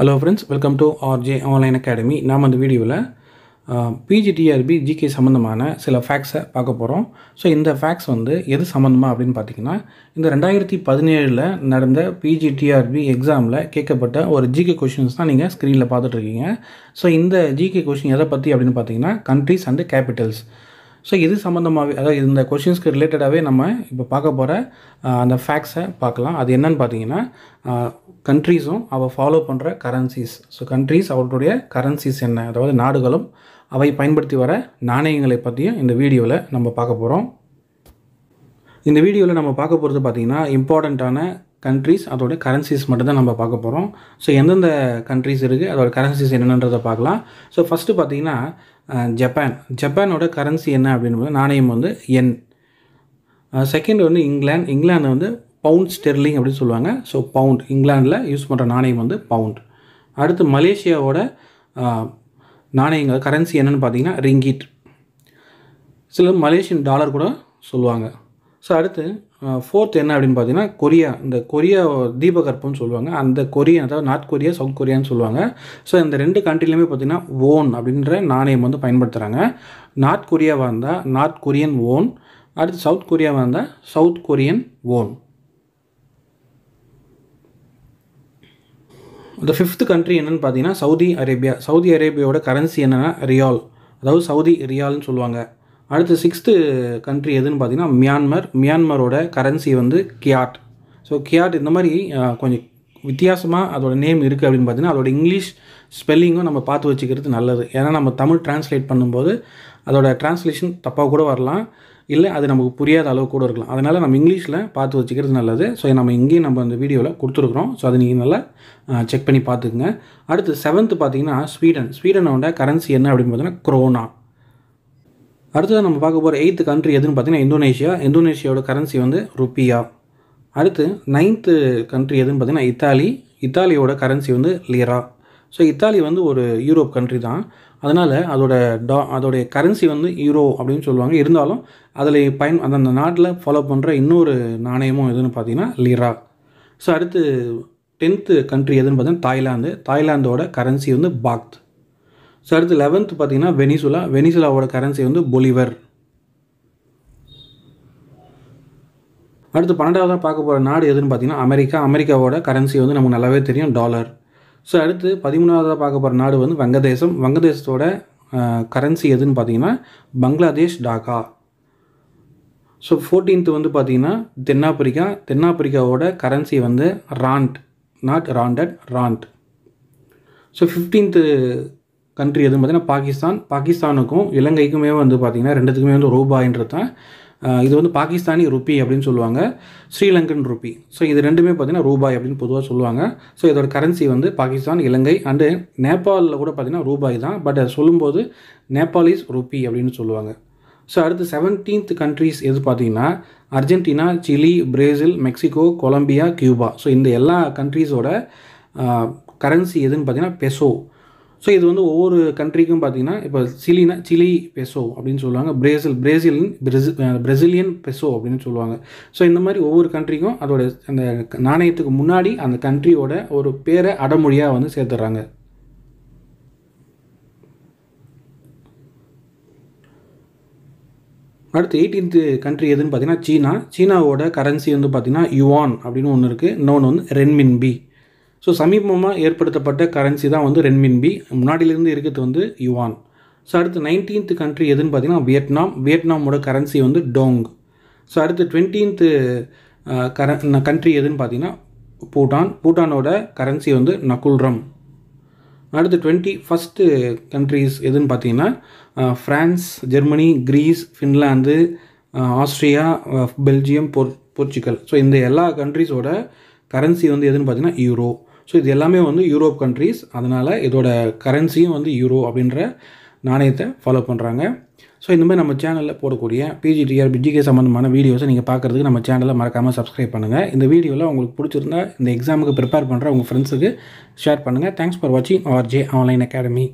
hello friends welcome to RJ online academy நாம் அந்த வீடியோவில் பிஜிடிஆர்பி ஜிகே சம்மந்தமான சில ஃபேக்ஸை பார்க்க போகிறோம் ஸோ இந்த ஃபேக்ஸ் வந்து எது சம்மந்தமாக அப்படின்னு பார்த்தீங்கன்னா இந்த ரெண்டாயிரத்தி பதினேழில் நடந்த பிஜிடிஆர்பி எக்ஸாமில் கேட்கப்பட்ட ஒரு ஜிகே கொஷின்ஸ் தான் நீங்கள் ஸ்க்ரீனில் பார்த்துட்ருக்கீங்க ஸோ இந்த ஜிகே கொஷின் எதை பற்றி அப்படின்னு பார்த்தீங்கன்னா கண்ட்ரிஸ் அண்டு கேபிட்டல்ஸ் ஸோ இது சம்மந்தமாக அதாவது இந்த கொஷின்ஸ்க்கு ரிலேட்டடாகவே நம்ம இப்போ பார்க்க போகிற அந்த ஃபேக்ட்ஸை பார்க்கலாம் அது என்னன்னு பார்த்தீங்கன்னா கண்ட்ரீஸும் அவள் ஃபாலோ பண்ணுற கரன்சிஸ் ஸோ கண்ட்ரீஸ் அவர்களுடைய கரன்சிஸ் என்ன அதாவது நாடுகளும் அவை பயன்படுத்தி வர நாணயங்களை பற்றியும் இந்த வீடியோவில் நம்ம பார்க்க போகிறோம் இந்த வீடியோவில் நம்ம பார்க்க போகிறது பார்த்திங்கன்னா இம்பார்ட்டண்ட்டான கண்ட்ரீஸ் அதோட கரன்சிஸ் மட்டும்தான் நம்ம பார்க்க போகிறோம் ஸோ எந்தெந்த கண்ட்ரீஸ் இருக்குது அதோட கரன்சிஸ் என்னென்றதை பார்க்கலாம் ஸோ ஃபஸ்ட்டு பார்த்திங்கன்னா ஜப்பான் ஜப்பானோட கரன்சி என்ன அப்படின்னு நாணயம் வந்து என் செகண்ட் வந்து இங்கிலாந்து இங்கிலாந்து வந்து பவுண்ட் ஸ்டெர்லிங் அப்படின்னு சொல்லுவாங்க ஸோ பவுண்ட் இங்கிலாண்டில் யூஸ் பண்ணுற நாணயம் வந்து பவுண்ட் அடுத்து மலேசியாவோட நாணயங்கள் கரன்சி என்னென்னு பார்த்தீங்கன்னா ரிங்கிட் சில மலேசியன் டாலர் கூட சொல்லுவாங்க ஸோ அடுத்து ஃபோர்த் என்ன அப்படின்னு பார்த்தீங்கன்னா கொரியா இந்த கொரியா தீபகற்பம்னு சொல்லுவாங்க அந்த கொரியா அதாவது நார்த் கொரியா சவுத் கொரியான்னு சொல்லுவாங்க ஸோ இந்த ரெண்டு கண்ட்ரிலையுமே பார்த்திங்கன்னா ஓன் அப்படின்ற நாணயம் வந்து பயன்படுத்துகிறாங்க நார்த் கொரியாவாக இருந்தால் நார்த் கொரியன் ஓன் அடுத்து சவுத் கொரியாவாக இருந்தால் சவுத் கொரியன் ஓன் இந்த ஃபிஃப்த் கண்ட்ரி என்னென்னு பார்த்தீங்கன்னா சவுதி அரேபியா சவுதி அரேபியாவோட கரன்சி என்னென்னா ரியால் அதாவது சவுதி ரியால்னு சொல்லுவாங்க அடுத்து சிக்ஸ்த்து கண்ட்ரி எதுன்னு பார்த்தீங்கன்னா மியான்மர் மியான்மரோட கரன்சி வந்து கியாட் ஸோ கியாட் இந்த மாதிரி கொஞ்சம் வித்தியாசமாக அதோட நேம் இருக்குது அப்படின்னு பார்த்தீங்கன்னா அதோட இங்கிலீஷ் ஸ்பெல்லிங்கும் நம்ம பார்த்து வச்சுக்கிறது நல்லது ஏன்னா நம்ம தமிழ் டிரான்ஸ்லேட் பண்ணும்போது அதோட டிரான்ஸ்லேஷன் தப்பாக கூட வரலாம் இல்லை அது நமக்கு புரியாத அளவு கூட இருக்கலாம் அதனால் நம்ம இங்கிலீஷில் பார்த்து வச்சுக்கிறது நல்லது ஸோ நம்ம இங்கேயும் நம்ம அந்த வீடியோவில் கொடுத்துருக்குறோம் ஸோ அதை நீங்கள் நல்லா செக் பண்ணி பார்த்துக்குங்க அடுத்து செவன்த்து பார்த்தீங்கன்னா ஸ்வீடன் ஸ்வீடனோட கரன்சி என்ன அப்படின்னு பார்த்தீங்கன்னா க்ரோனா அடுத்தது நம்ம பார்க்க போகிற எயித்து கண்ட்ரி எதுன்னு பார்த்தீங்கன்னா இந்தோனேஷியா இந்தோனேஷியாவோட கரன்சி வந்து ருப்பியா அடுத்து நைன்த்து கண்ட்ரி எதுன்னு பார்த்தீங்கன்னா இத்தாலி இத்தாலியோட கரன்சி வந்து லிரா ஸோ இத்தாலி வந்து ஒரு யூரோப் கண்ட்ரி தான் அதனால் அதோட டா அதோடைய கரன்சி வந்து யூரோ அப்படின்னு சொல்லுவாங்க இருந்தாலும் அதில் பயன் அந்தந்த நாட்டில் ஃபாலோ பண்ணுற இன்னொரு நாணயமும் எதுன்னு பார்த்தீங்கன்னா லிரா ஸோ அடுத்து டென்த்து கண்ட்ரி எதுன்னு பார்த்தீங்கன்னா தாய்லாந்து தாய்லாந்தோட கரன்சி வந்து பாக்த் ஸோ அடுத்து லெவன்த்து பார்த்தீங்கன்னா வெனிசுலா வெனிசுலாவோட கரன்சி வந்து பொலிவர் அடுத்து பன்னெண்டாவதாக பார்க்க போகிற நாடு எதுன்னு பார்த்தீங்கன்னா அமெரிக்கா அமெரிக்காவோட கரன்சி வந்து நமக்கு நல்லாவே தெரியும் டாலர் ஸோ அடுத்து பதிமூணாவதாக பார்க்க போகிற நாடு வந்து வங்கதேசம் வங்கதேசத்தோட கரன்சி எதுன்னு பார்த்தீங்கன்னா பங்களாதேஷ் டாக்கா ஸோ ஃபோர்டீன்த்து வந்து பார்த்திங்கன்னா தென்னாப்பிரிக்கா தென்னாப்பிரிக்காவோட கரன்சி வந்து rand not randed rand so fifteenth country எதுவும் பார்த்தீங்கன்னா பாகிஸ்தான் பாகிஸ்தானுக்கும் இலங்கைக்குமே வந்து பார்த்திங்கன்னா ரெண்டுத்துக்குமே வந்து ரூபாயின்றது தான் இது வந்து பாகிஸ்தானி ருப்பி அப்படின்னு சொல்லுவாங்க ஸ்ரீலங்கன் ருப்பி ஸோ இது ரெண்டுமே பார்த்திங்கன்னா ரூபாய் அப்படின்னு பொதுவாக சொல்லுவாங்க ஸோ இதோட கரன்சி வந்து பாகிஸ்தான் இலங்கை அண்டு நேபாளில் கூட பார்த்திங்கன்னா ரூபாய் தான் பட் அதை சொல்லும்போது நேபாளிஸ் ருப்பி அப்படின்னு சொல்லுவாங்க ஸோ அடுத்து செவன்டீன்த் கண்ட்ரிஸ் எது பார்த்தீங்கன்னா Argentina Chile Brazil Mexico Colombia Cuba so இந்த எல்லா கண்ட்ரீஸோட கரன்சி எதுன்னு பார்த்தீங்கன்னா பெசோ ஸோ இது வந்து ஒவ்வொரு கண்ட்ரிக்கும் பார்த்தீங்கன்னா இப்போ சிலினா சிலி பெசோ அப்படின்னு சொல்லுவாங்க பிரேசில் பிரேசிலின் பிரசி பிரெசிலியன் பெசோ அப்படின்னு சொல்லுவாங்க ஸோ இந்த மாதிரி ஒவ்வொரு கண்ட்ரிக்கும் அதோட அந்த நாணயத்துக்கு முன்னாடி அந்த கண்ட்ரியோட ஒரு பேரை அடமொழியாக வந்து சேர்த்துறாங்க அடுத்து எயிட்டீன்த்து கண்ட்ரி எதுன்னு பார்த்தீங்கன்னா சீனா சீனாவோட கரன்சி வந்து பார்த்திங்கன்னா யுவான் அப்படின்னு ஒன்று இருக்குது இன்னொன்று வந்து ரென்மின் பி ஸோ சமீபமாக ஏற்படுத்தப்பட்ட கரன்சி தான் வந்து பி முன்னாடியிலேருந்து இருக்கிறது வந்து யுவான் ஸோ அடுத்து நைன்டீன்த் கண்ட்ரி எதுன்னு பார்த்தீங்கன்னா வியட்நாம் வியட்நாமோட கரன்சி வந்து டோங் ஸோ அடுத்து டுவெண்ட்டீன்த்து கர கண்ட்ரி எதுன்னு பார்த்தீங்கன்னா பூட்டான் பூட்டானோட கரன்சி வந்து நகுல்ரம் அடுத்து டுவெண்ட்டி ஃபஸ்ட்டு கண்ட்ரிஸ் எதுன்னு பார்த்தீங்கன்னா France Germany Greece Finland Austria Belgium போர் போர்ச்சுகல் ஸோ இந்த எல்லா கண்ட்ரிஸோட கரன்சி வந்து எதுன்னு பார்த்தீங்கன்னா யூரோ ஸோ இது எல்லாமே வந்து யூரோப் கண்ட்ரீஸ் அதனால் இதோட கரன்சியும் வந்து யூரோ அப்படின்ற நாணயத்தை ஃபாலோ பண்ணுறாங்க ஸோ இந்த மாதிரி நம்ம சேனலில் போடக்கூடிய பிஜிடிஆர் பிஜிகே சம்மந்தமான வீடியோஸை நீங்கள் பார்க்குறதுக்கு நம்ம சேனலில் மறக்காமல் சப்ஸ்கிரைப் பண்ணுங்கள் இந்த வீடியோவில் உங்களுக்கு பிடிச்சிருந்தா இந்த எக்ஸாமுக்கு ப்ரிப்பேர் பண்ணுற உங்கள் ஃப்ரெண்ட்ஸுக்கு ஷேர் பண்ணுங்கள் தேங்க்ஸ் ஃபார் வாட்சிங் ஆர்ஜே ஆன்லைன் அகாடமி